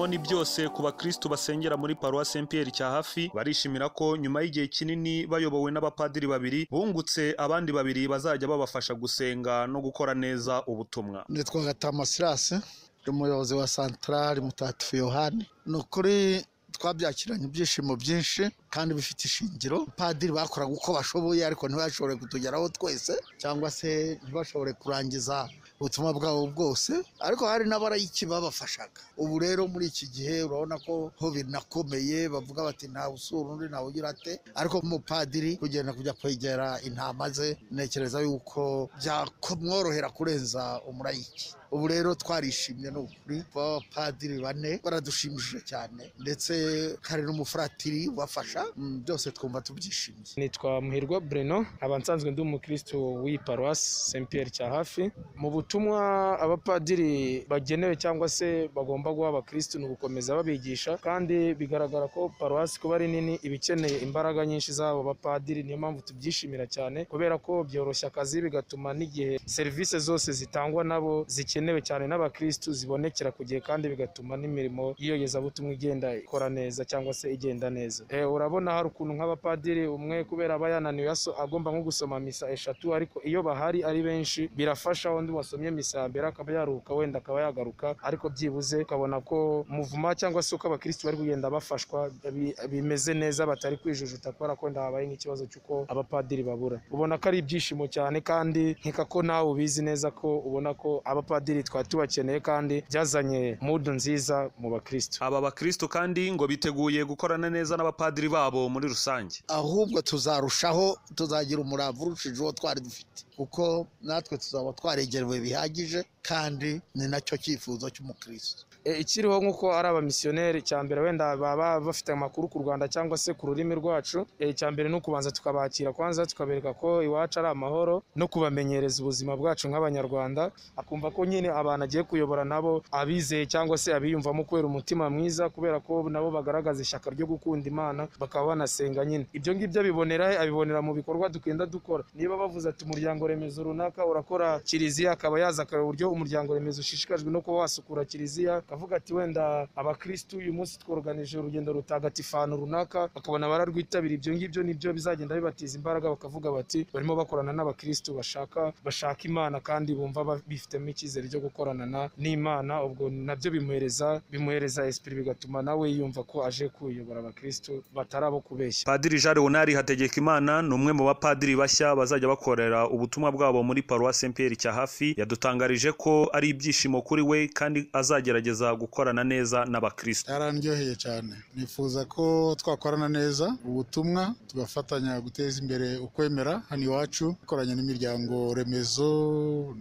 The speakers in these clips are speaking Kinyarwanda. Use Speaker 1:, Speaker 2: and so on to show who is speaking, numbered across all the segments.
Speaker 1: imirimo ni byose ku bakristo basengera muri Paruwa Saint Pierre cya hafi barishimira ko nyuma y'igihe kinini bayobowe n'abapadiri babiri bungutse abandi babiri bazajya babafasha gusenga no gukora neza ubutumwa
Speaker 2: nitwa Gatama Silas umuyobozi wa Central Mutagatifu Yohani ni ukuri twabyakiranye ibyishimo byinshi kandi bifite ishingiro padiri bakoraga uko bashoboye ariko ntibashobore kutugeraho twese cyangwa se ntibashobore kurangiza ubutumwa bwabo bwose ariko hari n'abarayiki babafashaga ubu rero muri iki gihe urabona ko ho binakomeye bavuga bati “Nta usura undi ntawe ugira ate ariko umupadiri kugenda kujya kwegera intama ze ntekereza yuko byakumworohera kurenza umurayiki ubu rero twarishimye ni ukuri abapadiri bane baradushimishije cyane ndetse hari n'umufuratiri
Speaker 3: ubafasha mm, byose twumva tubyishimiye nitwa muhirwa breno nkaba nsanzwe ndi umukirisitu w'iyi paruwasi saint pierre cya hafi mu butumwa abapadiri bagenewe cyangwa se bagomba guha abakirisitu ni ugukomeza babigisha kandi bigaragara ko paruwasi kuba ari nini iba ikeneye imbaraga nyinshi z'abo bapadiri niyo mpamvu tubyishimira cyane kubera ko byoroshya akazi bigatuma n'igihe serivisi zose zitangwa nabo zikeneye zikenewe cyane n'abakirisitu zibonekera ku gihe kandi bigatuma n'imirimo y'iyogezabutumwa igenda ikora neza cyangwa se igenda neza eh, urabona hari ukuntu nk'abapadiri umwe kubera aba yananiwe agomba nko gusoma misa eshatu ariko iyo bahari ari benshi birafasha undi wasomye misa ya mbere akaba yaruhuka wenda akaba yagaruka ariko byibuze ukabona ko muvuma cyangwa se uko abakirisitu bari kugenda bafashwa bimeze neza batari kwijujuta kubera ko habaye nk'ikibazo cy'uko abapadiri babura ubona ko ari ibyishimo cyane kandi nkeka ko nawe ubizi neza ko ubona ko abapadiri padiri twari tubakeneye kandi byazanye mudu nziza
Speaker 1: mu bakristo aba bakristo kandi ngo biteguye gukorana neza n'abapadiri babo muri rusange
Speaker 2: ahubwo tuzarushaho tuzagira umurava urushije uwo twari dufite kuko natwe tuzaba twaregerewe bihagije kandi ni nacyo cyifuzo cy'umukristo
Speaker 3: Eh, ikiriho nk'uko ari abamisiyoneri cya mbere wenda baba bafite amakuru ku rwanda cyangwa se ku rurimi rwacu eh, icya mbere ni ukubanza tukabakira kwanza tukabereka ko iwacu ari amahoro no kubamenyereza ubuzima bwacu nk'abanyarwanda akumva ko nyine abantu agiye kuyobora nabo abizeye cyangwa se abiyumvamo kubera umutima mwiza kubera ko nabo bagaragaza ishyaka ryo gukunda imana bakaba banasenga nyine ibyo ngibyo abibonera abibonera mu bikorwa dukenda dukora niba bavuze ati umuryango remezo runaka urakora kiliziya akaba yazakaye uburyo umuryango remezo ushishikajwe no kuba wasukura kiliziya akavuga ati wenda abakristu uyu munsi tworoganije urugendo rutagatifu ahantu runaka bakabona bararwitabira ibyo ngibyo nibyo bizagenda bibatiza imbaraga bakavuga bati barimo bakorana n'abakristu bashaka bashaka imana kandi bumva bifitemo icyizere cyo gukorana n'imana ubwo nabyo bimuhereza bimuhereza esprit bigatuma nawe yumva ko aje kuyobora abakristu batari abo kubeshya
Speaker 1: padiri jean leonard Imana ni umwe mu bapadiri bashya bazajya bakorera ubutumwa bwabo muri paruwa paruwasi Pierre cya hafi yadutangarije ko ari ibyishimo kuri we kandi azagerageza gukomeza gukorana neza n'abakristo
Speaker 2: yarandyoheye cyane nifuza ko twakorana neza ubutumwa tugafatanya guteza imbere ukwemera hano iwacu dukoranye n'imiryango remezo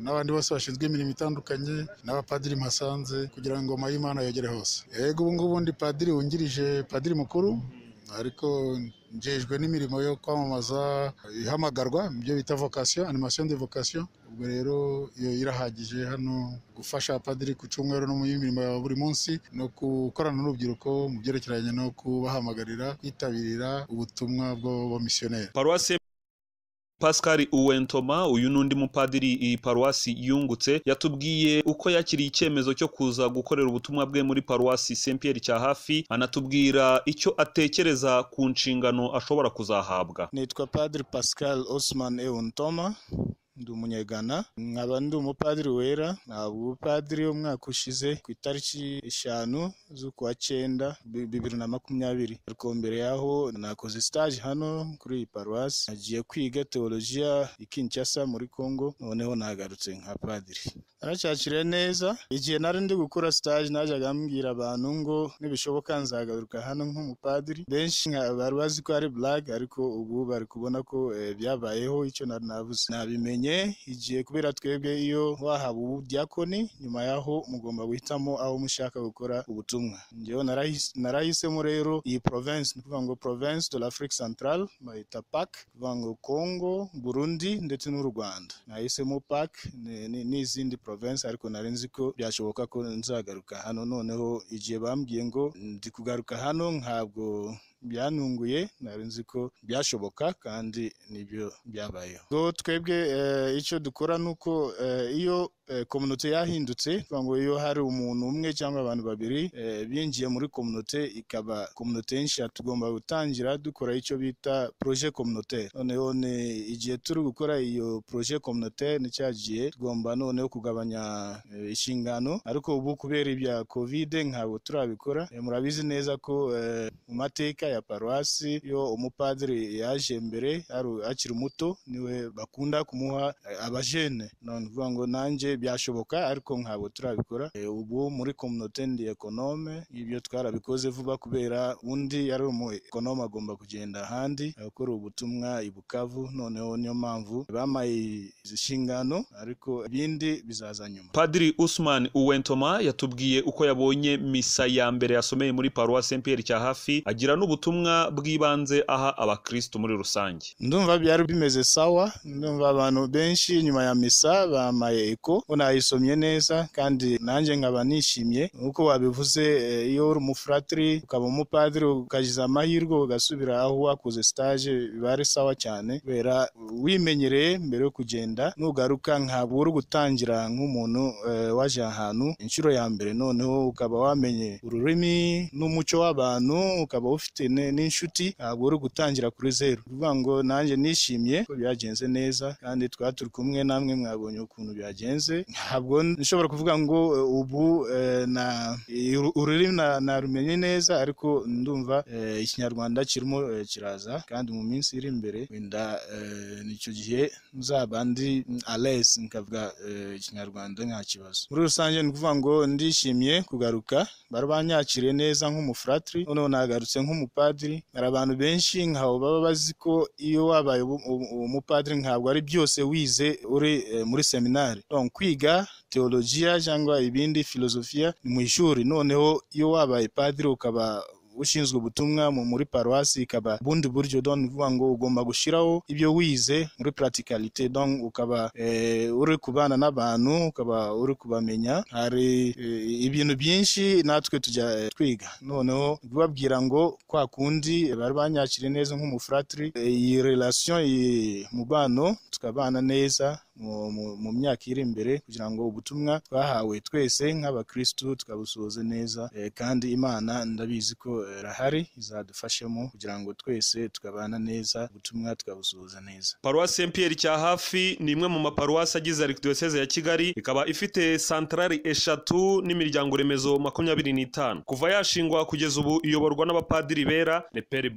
Speaker 2: n'abandi bose bashinzwe imirimo itandukanye n'abapadiri mpasanze kugira ngo ingoma y'imana yogere hose yego ubu ndi padiri wungirije padiri mukuru ariko njejwe n'imirimo yo kwamamaza ihamagarwa ibyo bita vocation animation de vocation ubwo rero iyo irahagije hano gufasha padiri ku cyumweru no mu mirimo ya buri munsi no gukorana n'urubyiruko mu byerekeranye no kubahamagarira kwitabira ubutumwa bw'abamisiyoneri
Speaker 1: paruwasi Pascal Uwentoma uyu n'undi mupadiri iyi paruwasi yungutse yatubwiye uko yakiriye icyemezo cyo kuza gukorera ubutumwa bwe muri paruwasi Saint Pierre cya hafi anatubwira icyo atekereza ku nshingano ashobora kuzahabwa nitwa
Speaker 2: Padiri Pascal Osman Uwentoma ndi umunyegana nkaba ndi umupadiri wera naba ubupadiri umwaka ushize ku itariki eshanu z'ukwa cyenda bibiri na makumyabiri ariko mbere yaho nakoze stage hano kuri iyi paruwasi nagiye kwiga teologiya i muri Congo noneho nagarutse nka padiri naracyakiriye neza igihe nari ndi gukora stage najyaga mbwira abantu ngo nibishoboka nzagaruka hano nk'umupadiri benshi bari bazi ko ari blague ariko ubu bari kubona ko eh, byabayeho icyo nari navuze nabimenye itandukanye igiye kubera twebwe iyo wahawe ubudiyakoni nyuma yaho mugomba guhitamo aho mushaka gukora ubutumwa ngewe narahisemo rero iyi Provence ni ukuvuga ngo province de l'Afrique centrale bayita PAC kuvuga ngo Congo Burundi ndetse n'u Rwanda nahisemo PAC n'izindi Provence ariko nari nzi ko byashoboka ko nzagaruka hano noneho igihe bambwiye ngo ndi kugaruka hano ntabwo byanunguye nari nzi ko byashoboka kandi nibyo byabayeho twebwe eh, icyo dukora ni uko eh, iyo komunote eh, yahindutse kuvuga ngo iyo hari umuntu umwe cyangwa abantu babiri eh, binjiye muri komunote ikaba komunote nshya tugomba gutangira dukora icyo bita proje komunote noneho igihe turi gukora iyo proje komunote gihe tugomba noneho kugabanya eh, inshingano ariko ubu kubera ibya kovide ntabwo turabikora murabizi neza ko mu mateka ya paruwasi iyo umupadiri yaje mbere akiri muto niwe bakunda kumuha abajene ni ukuvuga ngo nanjye byashoboka ariko nkabo turabikora eh, ubu muri communauté ndi ekonome ibyo twarabikoze vuba kubera undi yari umu ekonome agomba kugenda ahandi akora ubutumwa ibukavu noneho niyo mpamvu bamaye izishingano ariko ibindi bizaza nyuma
Speaker 1: Padiri Usman Uwentoma yatubwiye uko yabonye misa ya mbere yasomeye muri Paruwa Saint cya hafi agira n'ubutumwa bw'ibanze aha abakristo muri rusange
Speaker 2: ndumva byari bimeze sawa ndumva abantu benshi nyuma ya misa bamaye eko unayisomye neza kandi nanjye nkaba nishimye nk'uko wabivuze eh, iyo uri umufuratiri ukaba umupadiri ukagize amahirwe ugasubira aho wakoze stage biba ari sawa cyane kubera wimenyereye mbere yo kugenda nugaruka ntabwo uri gutangira nk'umuntu eh, waje ahantu inshuro ya mbere noneho ukaba wamenye ururimi n'umuco w'abantu ukaba ufite n'inshuti ntabwo uri gutangira kuri zeru uvuga ngo nanjye nishimye ko byagenze neza kandi twari turi kumwe namwe mwabonye ukuntu byagenze ntabwo nshobora kuvuga ngo eh, ubu eh, na ururimi narumenye neza ariko ndumva eh, ikinyarwanda kirimo kiraza kandi mu minsi iri imbere wenda nicyo gihe nzaba ndi alesi nkavuga ikinyarwanda nta kibazo muri rusange ni ukuvuga ngo ndishimye kugaruka bari banyakiriye neza nk'umufuratiri noneho nagarutse nk'umupadiri hari abantu benshi nkaho baba bazi ko iyo wabaye umupadiri ntabwo ari byose wize uri muri seminari kwiga teologiya cyangwa ibindi filozofia ni mu ishuri noneho iyo wabaye padiri ukaba ushinzwe ubutumwa muri paruwasi ikaba bundi buryo don vuga ngo ugomba gushyiraho ibyo wize muri practicalité donc ukaba eh, uri kubana n'abantu ukaba uri kubamenya hari eh, ibintu byinshi natwe tujya eh, twiga noneho babwira ngo kwa kundi bari banyakire neza nk'umufuratiri iyi relation mubano tukabana neza mu myaka iri imbere kugira ngo ubutumwa twahawe twese nk'abakristu tukabusohoze neza kandi imana ndabizi ko irahari izadufashemo kugira ngo twese twabana neza ubutumwa twabusuhuza neza
Speaker 1: paruwasi saint pierre cya hafi ni imwe mu maparuwasi agize arikidiyoseze ya kigali ikaba ifite santarari eshatu n'imiryango remezo makumyabiri n'itanu kuva yashingwa kugeza ubu iyoborwa n'abapadiri bera ne peri